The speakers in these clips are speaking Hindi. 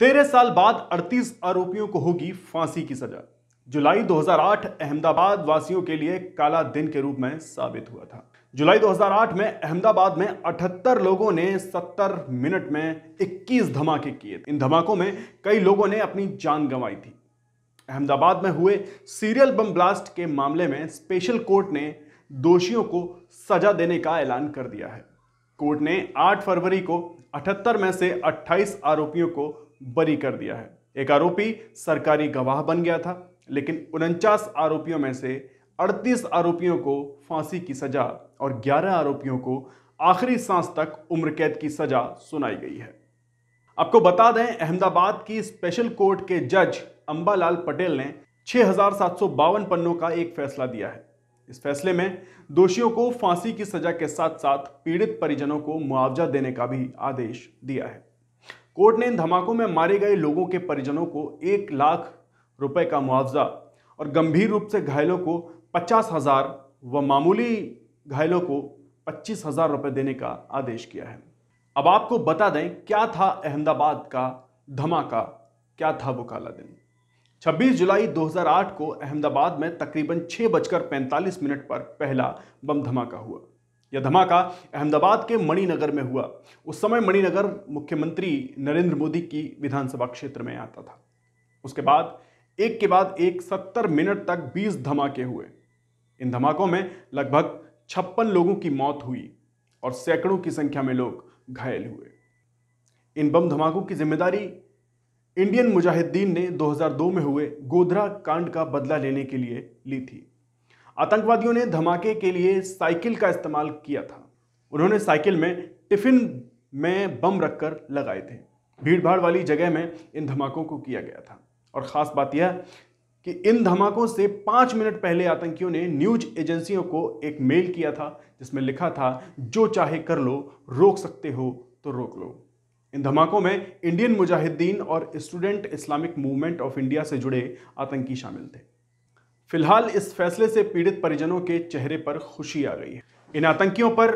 तेरह साल बाद 38 आरोपियों को होगी फांसी की सजा जुलाई 2008 अहमदाबाद वासियों के लिए काला दिन के रूप में साबित हुआ था जुलाई 2008 में अहमदाबाद में 78 लोगों ने 70 मिनट में 21 धमाके किए इन धमाकों में कई लोगों ने अपनी जान गंवाई थी अहमदाबाद में हुए सीरियल बम ब्लास्ट के मामले में स्पेशल कोर्ट ने दोषियों को सजा देने का ऐलान कर दिया है कोर्ट ने 8 फरवरी को 78 में से 28 आरोपियों को बरी कर दिया है एक आरोपी सरकारी गवाह बन गया था लेकिन उनचास आरोपियों में से 38 आरोपियों को फांसी की सजा और 11 आरोपियों को आखिरी सांस तक उम्र कैद की सजा सुनाई गई है आपको बता दें अहमदाबाद की स्पेशल कोर्ट के जज अंबालाल पटेल ने छह पन्नों का एक फैसला दिया है इस फैसले में दोषियों को फांसी की सजा के साथ साथ पीड़ित परिजनों को मुआवजा देने का भी आदेश दिया है कोर्ट ने इन धमाकों में मारे गए लोगों के परिजनों को एक लाख रुपए का मुआवजा और गंभीर रूप से घायलों को पचास हजार व मामूली घायलों को पच्चीस हजार रुपये देने का आदेश किया है अब आपको बता दें क्या था अहमदाबाद का धमाका क्या था काला दिन 26 जुलाई 2008 को अहमदाबाद में तकरीबन छः बजकर पैंतालीस मिनट पर पहला बम धमाका हुआ यह धमाका अहमदाबाद के मणिनगर में हुआ उस समय मणिनगर मुख्यमंत्री नरेंद्र मोदी की विधानसभा क्षेत्र में आता था उसके बाद एक के बाद एक सत्तर मिनट तक बीस धमाके हुए इन धमाकों में लगभग छप्पन लोगों की मौत हुई और सैकड़ों की संख्या में लोग घायल हुए इन बम धमाकों की जिम्मेदारी इंडियन मुजाहिदीन ने 2002 में हुए गोधरा कांड का बदला लेने के लिए ली थी आतंकवादियों ने धमाके के लिए साइकिल का इस्तेमाल किया था उन्होंने साइकिल में टिफिन में बम रखकर लगाए थे भीड़भाड़ वाली जगह में इन धमाकों को किया गया था और ख़ास बात यह कि इन धमाकों से पाँच मिनट पहले आतंकियों ने न्यूज एजेंसियों को एक मेल किया था जिसमें लिखा था जो चाहे कर लो रोक सकते हो तो रोक लो इन धमाकों में इंडियन मुजाहिदीन और student Islamic movement of India से जुड़े आतंकी शामिल थे फिलहाल इस फैसले से पीड़ित परिजनों के चेहरे पर खुशी आ गई है इन आतंकियों पर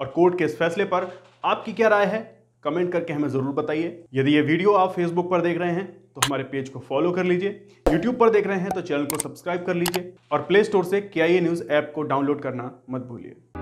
और कोर्ट के इस फैसले पर आपकी क्या राय है कमेंट करके हमें ज़रूर बताइए यदि ये वीडियो आप फेसबुक पर देख रहे हैं तो हमारे पेज को फॉलो कर लीजिए यूट्यूब पर देख रहे हैं तो चैनल को सब्सक्राइब कर लीजिए और प्ले स्टोर से क्या न्यूज़ ऐप को डाउनलोड करना मत भूलिए